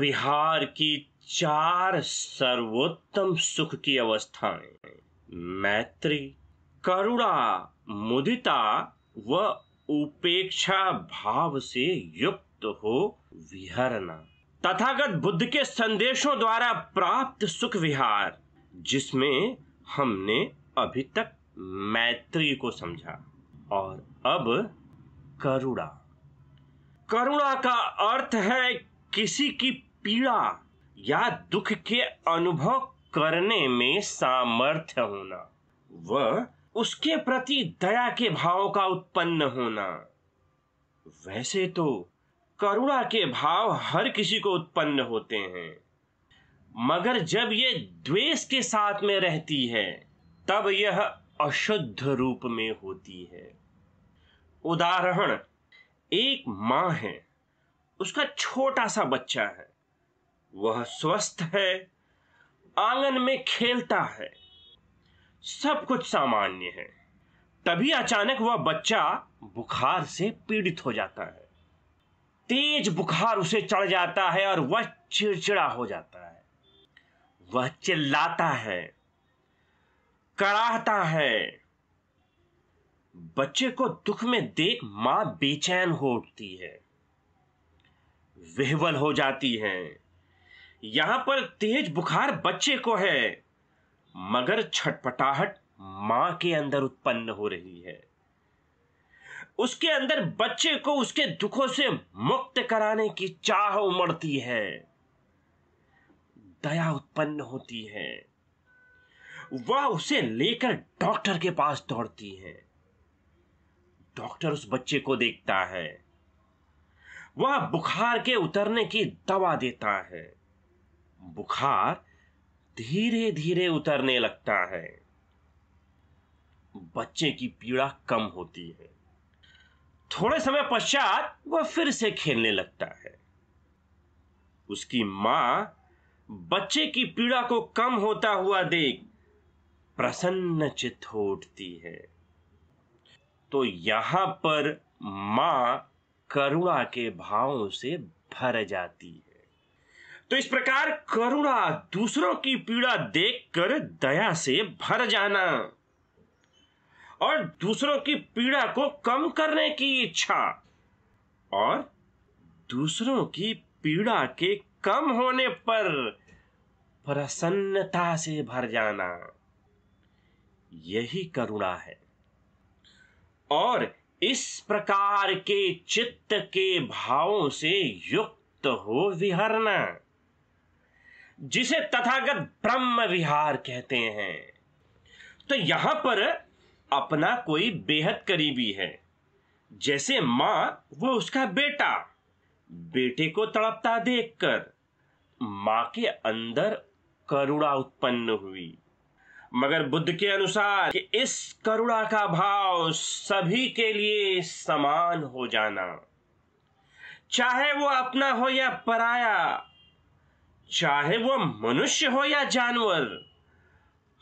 विहार की चार सर्वोत्तम सुख की अवस्थाएं मैत्री करुणा मुदिता व उपेक्षा भाव से युक्त हो विहरना तथागत बुद्ध के संदेशों द्वारा प्राप्त सुख विहार जिसमें हमने अभी तक मैत्री को समझा और अब करुणा करुणा का अर्थ है किसी की पीड़ा या दुख के अनुभव करने में सामर्थ्य होना व उसके प्रति दया के भाव का उत्पन्न होना वैसे तो करुणा के भाव हर किसी को उत्पन्न होते हैं मगर जब ये द्वेष के साथ में रहती है तब यह अशुद्ध रूप में होती है उदाहरण एक मां है उसका छोटा सा बच्चा है वह स्वस्थ है आंगन में खेलता है सब कुछ सामान्य है तभी अचानक वह बच्चा बुखार से पीड़ित हो जाता है तेज बुखार उसे चढ़ जाता है और वह चिड़चिड़ा हो जाता है वह चिल्लाता है कराहता है बच्चे को दुख में देख मां बेचैन हो उठती है विह्वल हो जाती है यहां पर तेज बुखार बच्चे को है मगर छटपटाहट मां के अंदर उत्पन्न हो रही है उसके अंदर बच्चे को उसके दुखों से मुक्त कराने की चाह उमड़ती है दया उत्पन्न होती है वह उसे लेकर डॉक्टर के पास दौड़ती है डॉक्टर उस बच्चे को देखता है वह बुखार के उतरने की दवा देता है बुखार धीरे धीरे उतरने लगता है बच्चे की पीड़ा कम होती है थोड़े समय पश्चात वह फिर से खेलने लगता है उसकी मां बच्चे की पीड़ा को कम होता हुआ देख प्रसन्न चित हो उठती है तो यहां पर मां करुणा के भावों से भर जाती है तो इस प्रकार करुणा दूसरों की पीड़ा देखकर दया से भर जाना और दूसरों की पीड़ा को कम करने की इच्छा और दूसरों की पीड़ा के कम होने पर प्रसन्नता से भर जाना यही करुणा है और इस प्रकार के चित्त के भावों से युक्त हो विहरना जिसे तथागत ब्रह्म विहार कहते हैं तो यहां पर अपना कोई बेहद करीबी है जैसे मां वो उसका बेटा बेटे को तड़पता देखकर मां के अंदर करुणा उत्पन्न हुई मगर बुद्ध के अनुसार कि इस करुणा का भाव सभी के लिए समान हो जाना चाहे वो अपना हो या पराया चाहे वह मनुष्य हो या जानवर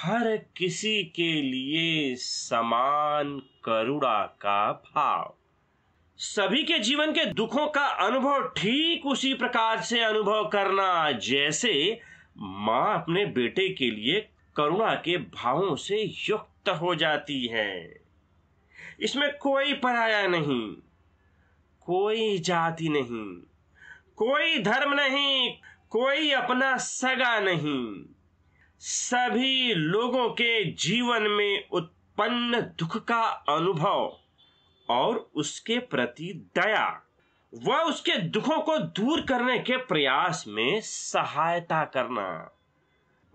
हर किसी के लिए समान करुणा का भाव सभी के जीवन के दुखों का अनुभव ठीक उसी प्रकार से अनुभव करना जैसे मां अपने बेटे के लिए करुणा के भावों से युक्त हो जाती है इसमें कोई पराया नहीं कोई जाति नहीं कोई धर्म नहीं कोई अपना सगा नहीं सभी लोगों के जीवन में उत्पन्न दुख का अनुभव और उसके प्रति दया वह उसके दुखों को दूर करने के प्रयास में सहायता करना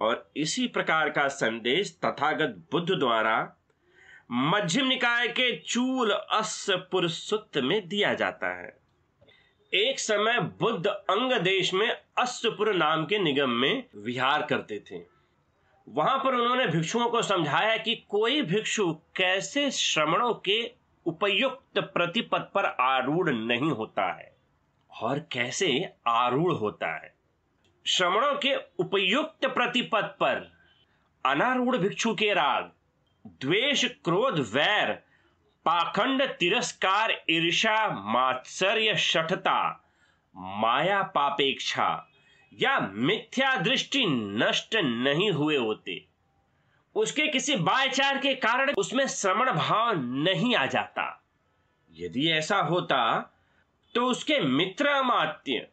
और इसी प्रकार का संदेश तथागत बुद्ध द्वारा मध्यम निकाय के चूल अस पुरुषोत्त में दिया जाता है एक समय बुद्ध अंग देश में अश्वपुर नाम के निगम में विहार करते थे वहां पर उन्होंने भिक्षुओं को समझाया कि कोई भिक्षु कैसे श्रमणों के उपयुक्त प्रतिपद पर आरूढ़ नहीं होता है और कैसे आरूढ़ होता है श्रमणों के उपयुक्त प्रतिपद पर अनारूढ़ भिक्षु के राग द्वेष क्रोध वैर पाखंड तिरस्कार ईर्षा मात्सर्य शठता माया पापेक्षा या मिथ्या दृष्टि नष्ट नहीं हुए होते उसके किसी बायचार के कारण उसमें श्रवण भाव नहीं आ जाता यदि ऐसा होता तो उसके मित्र मात्य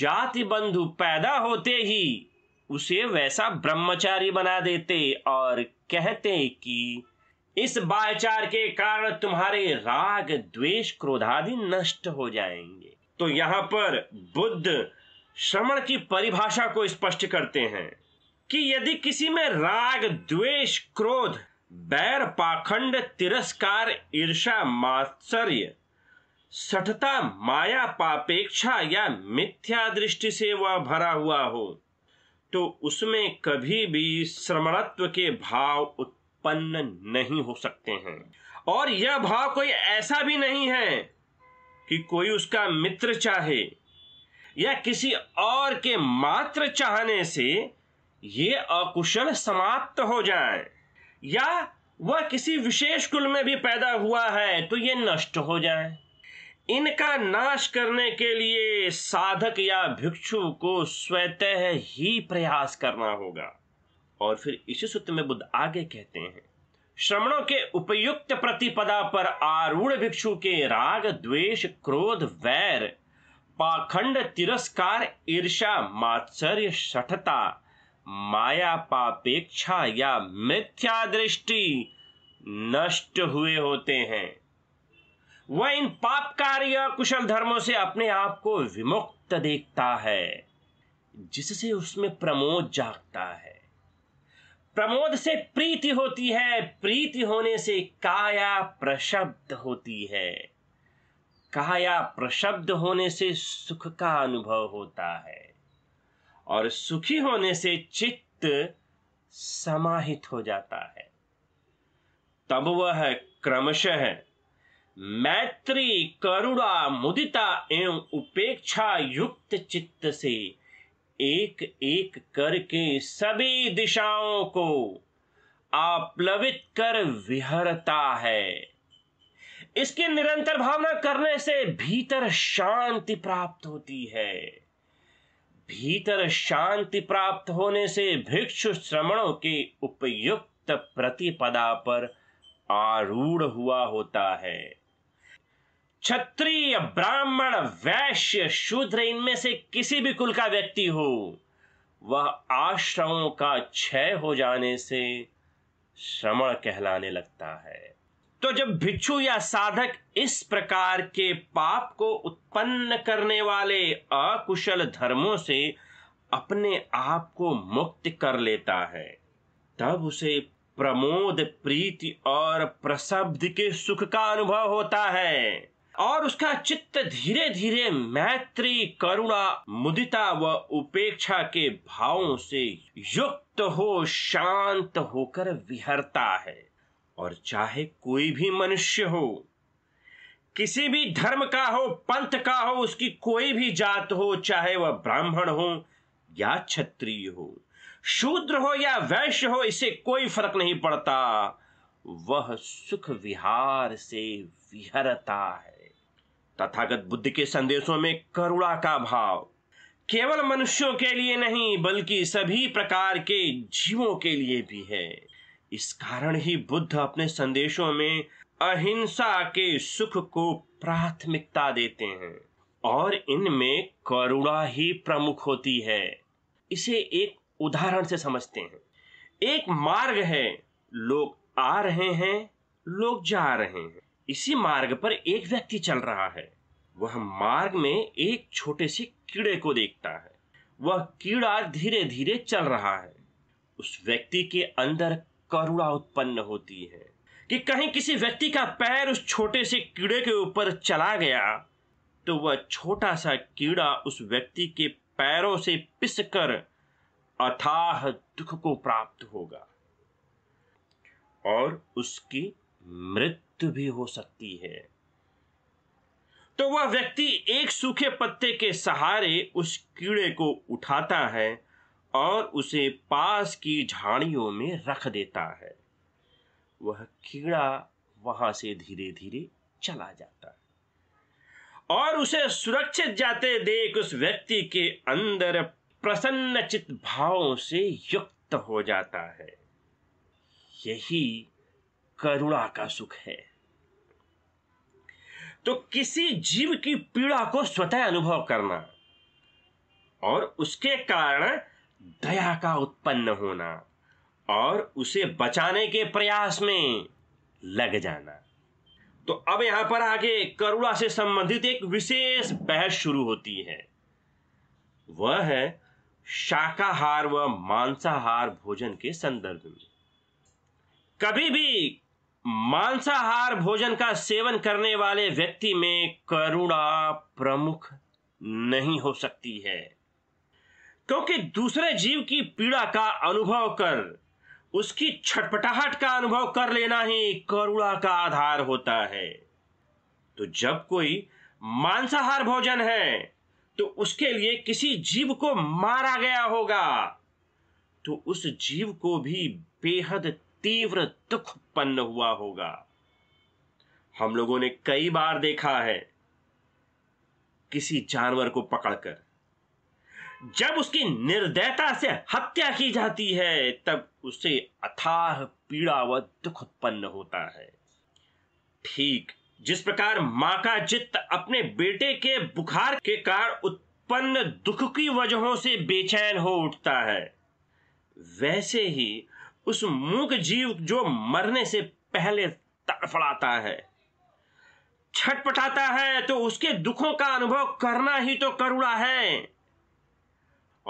जाति बंधु पैदा होते ही उसे वैसा ब्रह्मचारी बना देते और कहते कि इस बाचार के कारण तुम्हारे राग द्वेष क्रोधादि नष्ट हो जाएंगे तो यहां पर बुद्ध श्रवण की परिभाषा को स्पष्ट करते हैं कि यदि किसी में राग द्वेष क्रोध बैर पाखंड तिरस्कार ईर्षा मात्सर्य सठता माया पापेक्षा या मिथ्या दृष्टि से वह भरा हुआ हो तो उसमें कभी भी श्रमणत्व के भाव उत्पन्न उत्पन्न नहीं हो सकते हैं और यह भाव कोई ऐसा भी नहीं है कि कोई उसका मित्र चाहे या किसी और के मात्र चाहने से ये अकुशल समाप्त हो जाए या वह किसी विशेष कुल में भी पैदा हुआ है तो ये नष्ट हो जाए इनका नाश करने के लिए साधक या भिक्षु को स्वतः ही प्रयास करना होगा और फिर इसी सूत्र में बुद्ध आगे कहते हैं श्रमणों के उपयुक्त प्रतिपदा पर आरूढ़ भिक्षु के राग द्वेष क्रोध वैर पाखंड तिरस्कार ईर्षा मात्सर्य सठता माया पापेक्षा या मिथ्या दृष्टि नष्ट हुए होते हैं वह इन पाप कार्य कुशल धर्मों से अपने आप को विमुक्त देखता है जिससे उसमें प्रमोद जागता है प्रमोद से प्रीति होती है प्रीति होने से काया प्रशब्द होती है काया प्रशब्द होने से सुख का अनुभव होता है और सुखी होने से चित्त समाहित हो जाता है तब वह क्रमशः मैत्री करुणा मुदिता एवं उपेक्षा युक्त चित्त से एक एक करके सभी दिशाओं को आप्लवित कर विहरता है इसकी निरंतर भावना करने से भीतर शांति प्राप्त होती है भीतर शांति प्राप्त होने से भिक्षु श्रमणों के उपयुक्त प्रतिपदा पर आरूढ़ हुआ होता है क्षत्रिय ब्राह्मण वैश्य शूद्र इनमें से किसी भी कुल का व्यक्ति हो वह आश्रमों का क्षय हो जाने से श्रमण कहलाने लगता है तो जब भिक्षु या साधक इस प्रकार के पाप को उत्पन्न करने वाले अकुशल धर्मों से अपने आप को मुक्त कर लेता है तब उसे प्रमोद प्रीति और प्रसब्द के सुख का अनुभव होता है और उसका चित्त धीरे धीरे मैत्री करुणा मुदिता व उपेक्षा के भावों से युक्त हो शांत होकर विहरता है और चाहे कोई भी मनुष्य हो किसी भी धर्म का हो पंथ का हो उसकी कोई भी जात हो चाहे वह ब्राह्मण हो या क्षत्रिय हो शूद्र हो या वैश्य हो इसे कोई फर्क नहीं पड़ता वह सुख विहार से विहरता है तथागत बुद्ध के संदेशों में करुणा का भाव केवल मनुष्यों के लिए नहीं बल्कि सभी प्रकार के जीवों के लिए भी है इस कारण ही बुद्ध अपने संदेशों में अहिंसा के सुख को प्राथमिकता देते हैं और इनमें करुणा ही प्रमुख होती है इसे एक उदाहरण से समझते हैं एक मार्ग है लोग आ रहे हैं लोग जा रहे हैं इसी मार्ग पर एक व्यक्ति चल रहा है वह मार्ग में एक छोटे से कीड़े को देखता है वह कीड़ा धीरे धीरे चल रहा है उस व्यक्ति के अंदर करुणा उत्पन्न होती है कि कहीं किसी व्यक्ति का पैर उस छोटे से कीड़े के ऊपर चला गया तो वह छोटा सा कीड़ा उस व्यक्ति के पैरों से पिसकर अथाह दुख को प्राप्त होगा और उसकी मृत्यु भी हो सकती है तो वह व्यक्ति एक सूखे पत्ते के सहारे उस कीड़े को उठाता है और उसे पास की झाड़ियों में रख देता है वह कीड़ा वहां से धीरे धीरे चला जाता है और उसे सुरक्षित जाते देख उस व्यक्ति के अंदर प्रसन्न चित भावों से युक्त हो जाता है यही करुणा का सुख है तो किसी जीव की पीड़ा को स्वतः अनुभव करना और उसके कारण दया का उत्पन्न होना और उसे बचाने के प्रयास में लग जाना तो अब यहां पर आगे करुणा से संबंधित एक विशेष बहस शुरू होती है वह है शाकाहार व मांसाहार भोजन के संदर्भ में कभी भी मांसाहार भोजन का सेवन करने वाले व्यक्ति में करुणा प्रमुख नहीं हो सकती है क्योंकि दूसरे जीव की पीड़ा का अनुभव कर उसकी छटपटाहट का अनुभव कर लेना ही करुणा का आधार होता है तो जब कोई मांसाहार भोजन है तो उसके लिए किसी जीव को मारा गया होगा तो उस जीव को भी बेहद तीव्र दुख उत्पन्न हुआ होगा हम लोगों ने कई बार देखा है किसी जानवर को पकड़कर जब उसकी निर्दयता से हत्या की जाती है तब उसे अथाह पीड़ा व दुख उत्पन्न होता है ठीक जिस प्रकार मां का चित्त अपने बेटे के बुखार के कारण उत्पन्न दुख की वजहों से बेचैन हो उठता है वैसे ही उस मूक जीव जो मरने से पहले तड़फड़ाता है छटपटाता है तो उसके दुखों का अनुभव करना ही तो करुणा है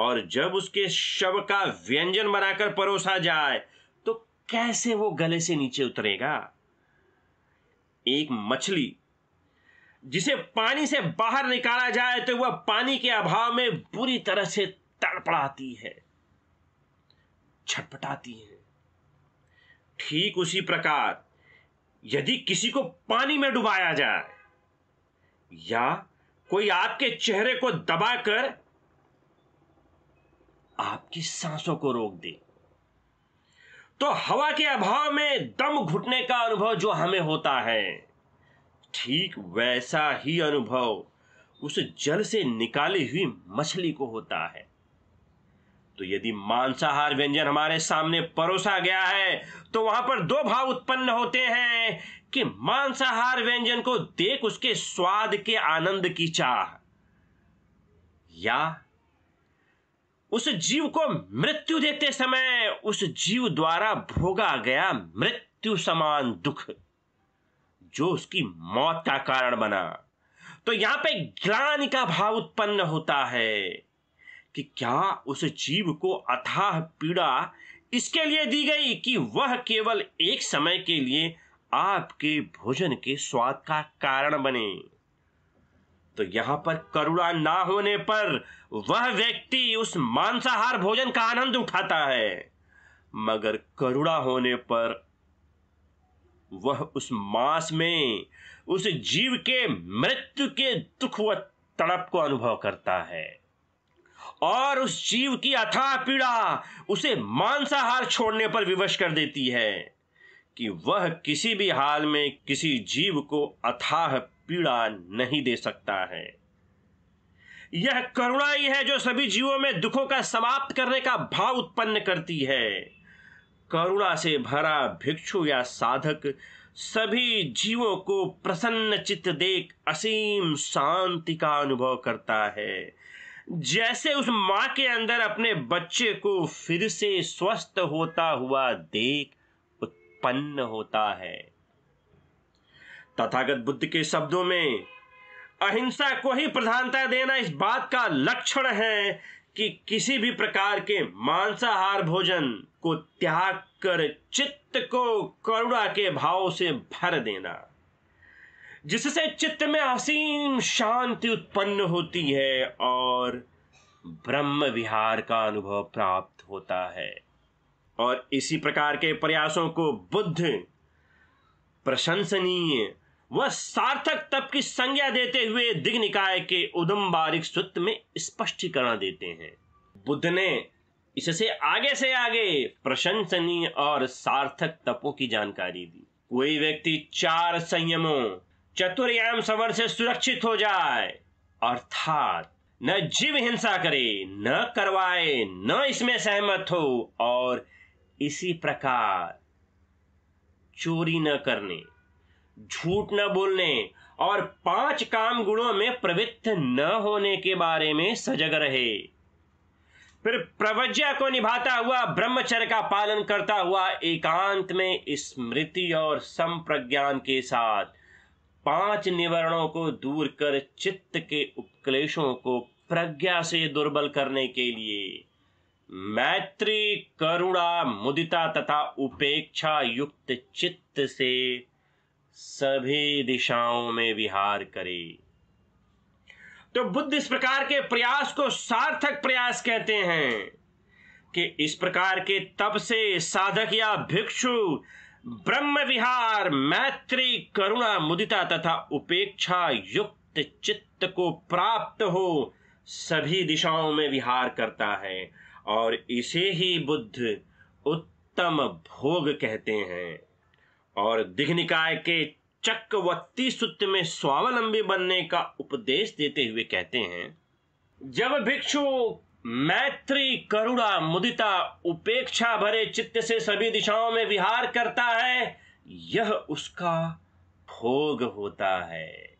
और जब उसके शव का व्यंजन बनाकर परोसा जाए तो कैसे वो गले से नीचे उतरेगा एक मछली जिसे पानी से बाहर निकाला जाए तो वह पानी के अभाव में बुरी तरह से तड़पड़ाती है छटपटाती है ठीक उसी प्रकार यदि किसी को पानी में डुबाया जाए या कोई आपके चेहरे को दबाकर आपकी सांसों को रोक दे तो हवा के अभाव में दम घुटने का अनुभव जो हमें होता है ठीक वैसा ही अनुभव उस जल से निकाली हुई मछली को होता है तो यदि मांसाहार व्यंजन हमारे सामने परोसा गया है तो वहां पर दो भाव उत्पन्न होते हैं कि मांसाहार व्यंजन को देख उसके स्वाद के आनंद की चाह या उस जीव को मृत्यु देते समय उस जीव द्वारा भोगा गया मृत्यु समान दुख जो उसकी मौत का कारण बना तो यहां पे ग्लानि का भाव उत्पन्न होता है कि क्या उस जीव को अथाह पीड़ा इसके लिए दी गई कि वह केवल एक समय के लिए आपके भोजन के स्वाद का कारण बने तो यहां पर करुणा ना होने पर वह व्यक्ति उस मांसाहार भोजन का आनंद उठाता है मगर करुणा होने पर वह उस मांस में उस जीव के मृत्यु के दुख व तड़प को अनुभव करता है और उस जीव की अथाह पीड़ा उसे मांसाहार छोड़ने पर विवश कर देती है कि वह किसी भी हाल में किसी जीव को अथाह पीड़ा नहीं दे सकता है यह करुणा ही है जो सभी जीवों में दुखों का समाप्त करने का भाव उत्पन्न करती है करुणा से भरा भिक्षु या साधक सभी जीवों को प्रसन्न चित्त देख असीम शांति का अनुभव करता है जैसे उस मां के अंदर अपने बच्चे को फिर से स्वस्थ होता हुआ देख उत्पन्न होता है तथागत बुद्ध के शब्दों में अहिंसा को ही प्रधानता देना इस बात का लक्षण है कि किसी भी प्रकार के मांसाहार भोजन को त्याग कर चित्त को करुणा के भाव से भर देना जिससे चित्त में असीम शांति उत्पन्न होती है और ब्रह्म विहार का अनुभव प्राप्त होता है और इसी प्रकार के प्रयासों को बुद्ध प्रशंसनीय व सार्थक तप की संज्ञा देते हुए दिग्ग निकाय के उदम बारिक सूत्र में स्पष्टीकरण देते हैं बुद्ध ने इससे आगे से आगे प्रशंसनीय और सार्थक तपों की जानकारी दी कोई व्यक्ति चार संयमों चतुर्याम सवर से सुरक्षित हो जाए अर्थात न जीव हिंसा करे न करवाए न इसमें सहमत हो और इसी प्रकार चोरी न करने झूठ न बोलने और पांच काम गुणों में प्रवृत्त न होने के बारे में सजग रहे फिर प्रवज्ञा को निभाता हुआ ब्रह्मचर्य का पालन करता हुआ एकांत में स्मृति और संप्रज्ञान के साथ पांच निवरणों को दूर कर चित्त के उपक्लेशों को प्रज्ञा से दुर्बल करने के लिए मैत्री करुणा मुदिता तथा उपेक्षा युक्त चित्त से सभी दिशाओं में विहार करे तो बुद्ध इस प्रकार के प्रयास को सार्थक प्रयास कहते हैं कि इस प्रकार के तप से साधक या भिक्षु ब्रह्म विहार मैत्री करुणा मुदिता तथा उपेक्षा युक्त चित्त को प्राप्त हो सभी दिशाओं में विहार करता है और इसे ही बुद्ध उत्तम भोग कहते हैं और निकाय के चक्रवर्ती सूत्र में स्वावलंबी बनने का उपदेश देते हुए कहते हैं जब भिक्षु मैत्री करुणा मुदिता उपेक्षा भरे चित्त से सभी दिशाओं में विहार करता है यह उसका भोग होता है